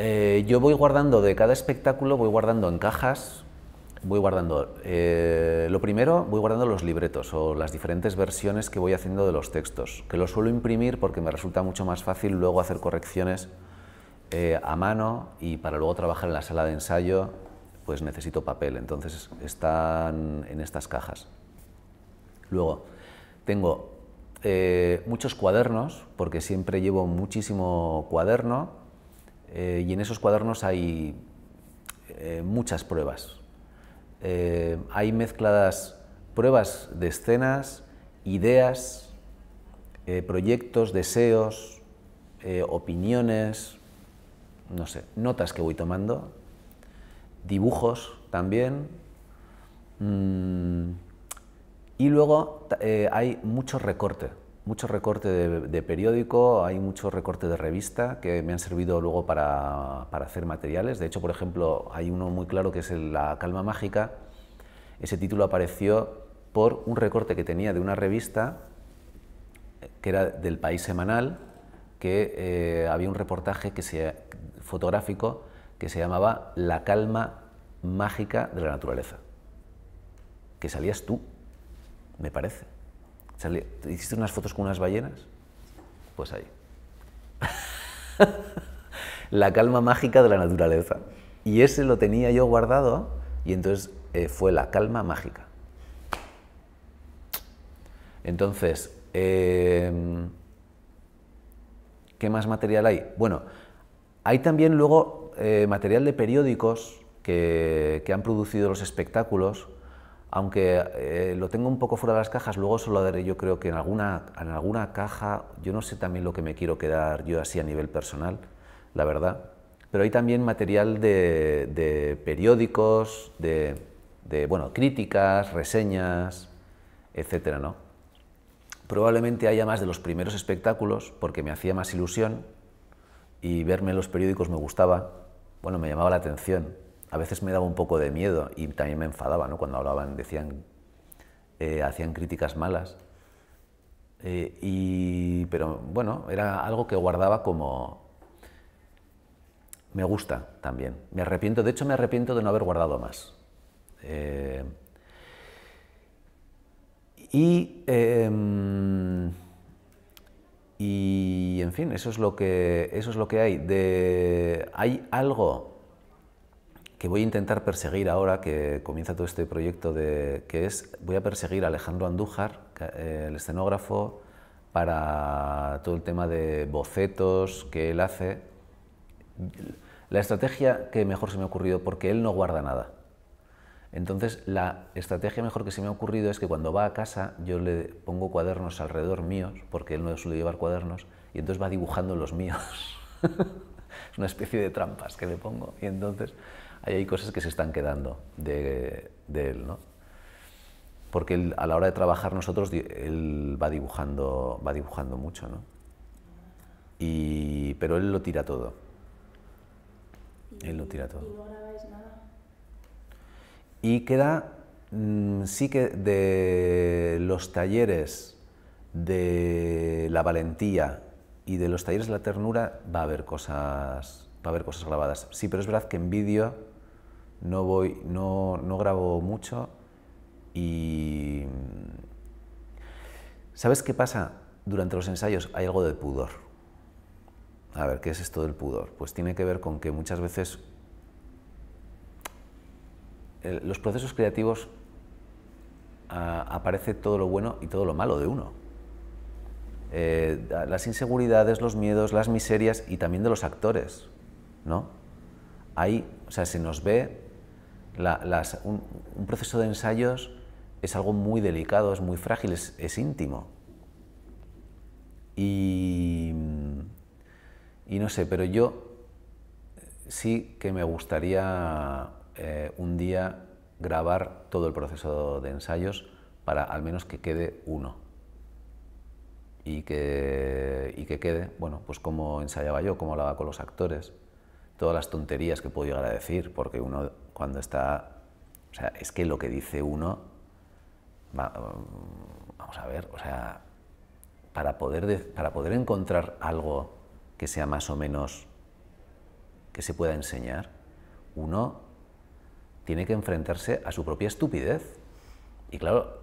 Eh, yo voy guardando de cada espectáculo, voy guardando en cajas, voy guardando, eh, lo primero, voy guardando los libretos o las diferentes versiones que voy haciendo de los textos, que los suelo imprimir porque me resulta mucho más fácil luego hacer correcciones eh, a mano y para luego trabajar en la sala de ensayo, pues necesito papel, entonces están en estas cajas. Luego, tengo muchos cuadernos, porque siempre llevo muchísimo cuaderno, eh, y en esos cuadernos hay eh, muchas pruebas. Eh, hay mezcladas pruebas de escenas, ideas, proyectos, deseos, opiniones, no sé, notas que voy tomando, dibujos también. Mm, y luego hay mucho recorte. Muchos recortes de, periódico, hay muchos recortes de revista que me han servido luego para, hacer materiales. De hecho, por ejemplo, hay uno muy claro que es el La Calma Mágica. Ese título apareció por un recorte que tenía de una revista eh, que era del País Semanal, que eh, había un reportaje que se, fotográfico que se llamaba La Calma Mágica de la Naturaleza. Que salías tú, me parece hiciste unas fotos con unas ballenas? Pues ahí. la calma mágica de la naturaleza. Y ese lo tenía yo guardado y entonces eh, fue la calma mágica. Entonces, em, ¿qué más material hay? Bueno, hay también luego eh, material de periódicos que han producido los espectáculos aunque eh, lo tengo un poco fuera de las cajas, luego solo lo daré yo creo que en alguna, en alguna caja, yo no sé también lo que me quiero quedar yo así a nivel personal, la verdad, pero hay también material de, periódicos, de, bueno, críticas, reseñas, etcétera, ¿no? Probablemente haya más de los primeros espectáculos, porque me hacía más ilusión y verme en los periódicos me gustaba, bueno, me llamaba la atención, a veces me daba un poco de miedo y también me enfadaba, ¿no? Cuando hablaban, decían, eh, hacían críticas malas. Eh, y, pero bueno, era algo que guardaba como... Me gusta también. Me arrepiento, de hecho me arrepiento de no haber guardado más. Eh, y, em, y en fin, eso es lo que, eso es lo que hay. De, hay algo que voy a intentar perseguir ahora que comienza todo este proyecto de que es voy a perseguir a Alejandro Andújar, eh, el escenógrafo, para todo el tema de bocetos que él hace. La estrategia que mejor se me ha ocurrido, porque él no guarda nada. Entonces, la estrategia mejor que se me ha ocurrido es que cuando va a casa yo le pongo cuadernos alrededor míos, porque él no suele llevar cuadernos, y entonces va dibujando los míos. es una especie de trampas que le pongo. Y entonces, hay cosas que se están quedando de, él, ¿no? Porque a la hora de trabajar nosotros, él va dibujando, va dibujando mucho, ¿no? Y, pero él lo tira todo. Él lo tira todo. ¿Y queda, mm, sí que de los talleres de la valentía y de los talleres de la ternura va a haber cosas, va a haber cosas grabadas. Sí, pero es verdad que en vídeo no, voy, no, grabo mucho y... ¿Sabes qué pasa? Durante los ensayos hay algo de pudor. A ver, ¿qué es esto del pudor? Pues tiene que ver con que muchas veces los procesos creativos aparece todo lo bueno y todo lo malo de uno. Eh, las inseguridades, los miedos, las miserias y también de los actores, ¿no? Ahí, o sea, se nos ve un, proceso de ensayos es algo muy delicado, es muy frágil, es, íntimo. Y, no sé, pero yo sí que me gustaría eh, un día grabar todo el proceso de ensayos para al menos que quede uno. Y que, y que quede, bueno, pues como ensayaba yo, como hablaba con los actores todas las tonterías que puedo llegar a decir, porque uno cuando está... O sea, es que lo que dice uno... vamos a ver, o sea, para poder, para poder encontrar algo que sea más o menos... que se pueda enseñar, uno tiene que enfrentarse a su propia estupidez. Y claro,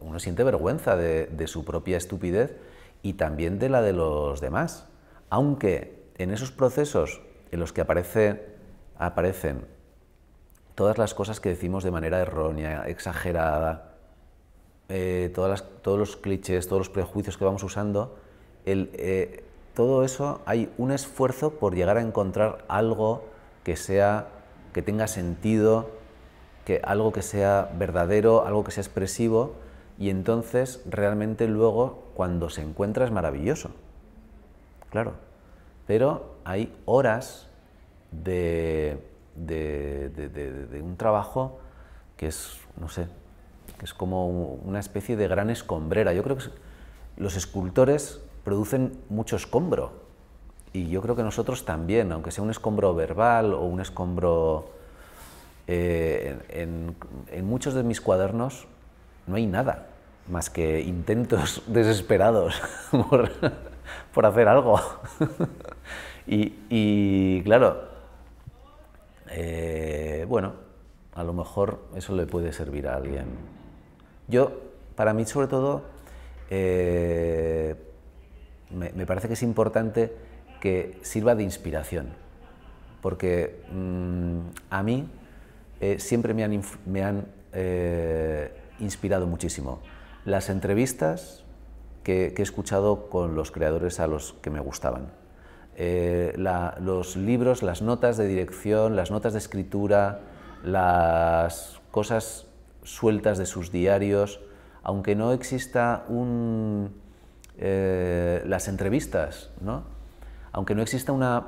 uno siente vergüenza de, de su propia estupidez y también de la de los demás. Aunque en esos procesos en los que aparecen todas las cosas que decimos de manera errónea, exagerada, eh, todos los clichés, todos los prejuicios que vamos usando, eh, todo eso hay un esfuerzo por llegar a encontrar algo que sea, que tenga sentido, que algo que sea verdadero, algo que sea expresivo, y entonces realmente luego cuando se encuentra es maravilloso. Claro pero hay horas de, de, un trabajo que es, no sé, que es como una especie de gran escombrera. Yo creo que los escultores producen mucho escombro y yo creo que nosotros también, aunque sea un escombro verbal o un escombro... Eh, en, en muchos de mis cuadernos no hay nada más que intentos desesperados por, por hacer algo. Y, claro, eh, bueno, a lo mejor eso le puede servir a alguien. Yo, para mí sobre todo, eh, me, parece que es importante que sirva de inspiración, porque mm, a mí eh, siempre me han, inspirado muchísimo. Las entrevistas que he escuchado con los creadores a los que me gustaban. Eh, los libros, las notas de dirección, las notas de escritura, las cosas sueltas de sus diarios, aunque no exista un, eh, las entrevistas, ¿no? aunque no exista una,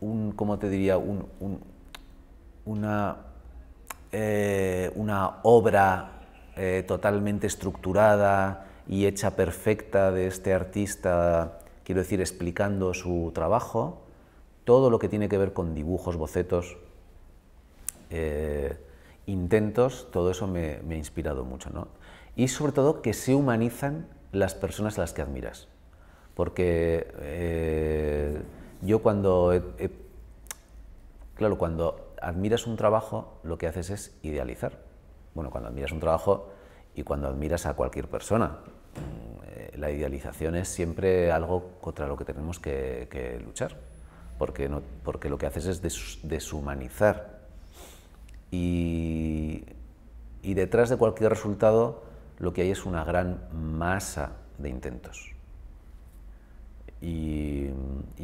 un, ¿cómo te diría?, un, una, eh, una, obra totalmente estructurada y hecha perfecta de este artista quiero decir explicando su trabajo, todo lo que tiene que ver con dibujos, bocetos, eh, intentos, todo eso me, ha inspirado mucho. Y sobre todo que se humanizan las personas a las que admiras. Porque eh, yo cuando... claro, cuando admiras un trabajo, lo que haces es idealizar. Bueno, cuando admiras un trabajo y cuando admiras a cualquier persona, eh, la idealización es siempre algo contra lo que tenemos que, luchar, porque, porque lo que haces es deshumanizar. Y, detrás de cualquier resultado lo que hay es una gran masa de intentos. y,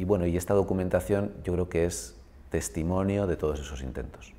bueno, y esta documentación yo creo que es testimonio de todos esos intentos.